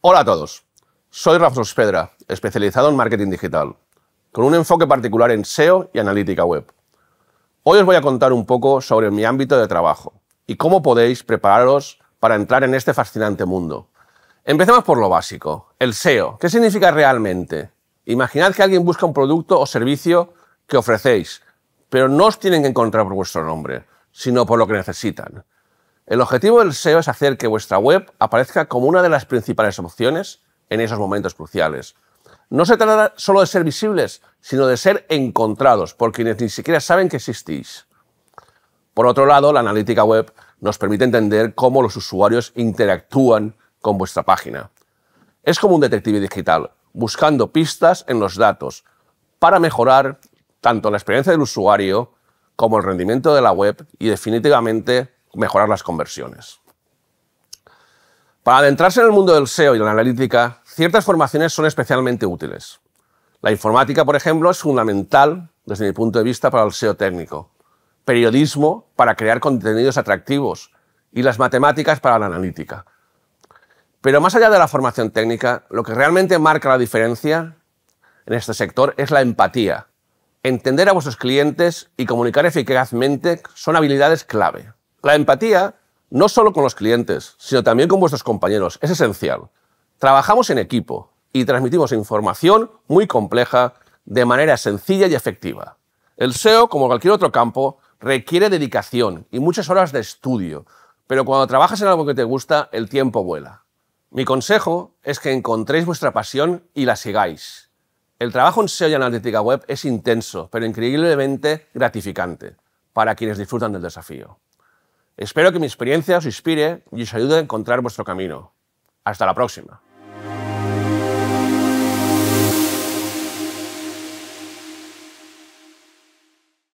Hola a todos. Soy Rafros Pedra, especializado en marketing digital, con un enfoque particular en SEO y analítica web. Hoy os voy a contar un poco sobre mi ámbito de trabajo y cómo podéis prepararos para entrar en este fascinante mundo. Empecemos por lo básico, el SEO. ¿Qué significa realmente? Imaginad que alguien busca un producto o servicio que ofrecéis, pero no os tienen que encontrar por vuestro nombre, sino por lo que necesitan. El objetivo del SEO es hacer que vuestra web aparezca como una de las principales opciones en esos momentos cruciales. No se trata solo de ser visibles, sino de ser encontrados por quienes ni siquiera saben que existís. Por otro lado, la analítica web nos permite entender cómo los usuarios interactúan con vuestra página. Es como un detective digital, buscando pistas en los datos para mejorar tanto la experiencia del usuario como el rendimiento de la web y definitivamente mejorar las conversiones. Para adentrarse en el mundo del SEO y de la analítica, ciertas formaciones son especialmente útiles. La informática, por ejemplo, es fundamental desde mi punto de vista para el SEO técnico, periodismo para crear contenidos atractivos y las matemáticas para la analítica. Pero más allá de la formación técnica, lo que realmente marca la diferencia en este sector es la empatía. Entender a vuestros clientes y comunicar eficazmente son habilidades clave. La empatía, no solo con los clientes, sino también con vuestros compañeros, es esencial. Trabajamos en equipo y transmitimos información muy compleja de manera sencilla y efectiva. El SEO, como cualquier otro campo, requiere dedicación y muchas horas de estudio, pero cuando trabajas en algo que te gusta, el tiempo vuela. Mi consejo es que encontréis vuestra pasión y la sigáis. El trabajo en SEO y analítica web es intenso, pero increíblemente gratificante para quienes disfrutan del desafío. Espero que mi experiencia os inspire y os ayude a encontrar vuestro camino. Hasta la próxima.